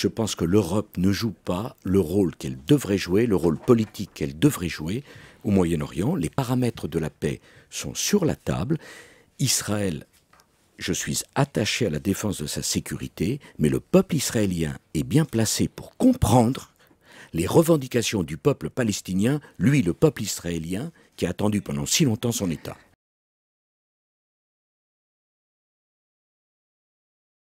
je pense que l'Europe ne joue pas le rôle qu'elle devrait jouer, le rôle politique qu'elle devrait jouer au Moyen-Orient. Les paramètres de la paix sont sur la table. Israël, je suis attaché à la défense de sa sécurité, mais le peuple israélien est bien placé pour comprendre les revendications du peuple palestinien, lui le peuple israélien, qui a attendu pendant si longtemps son État.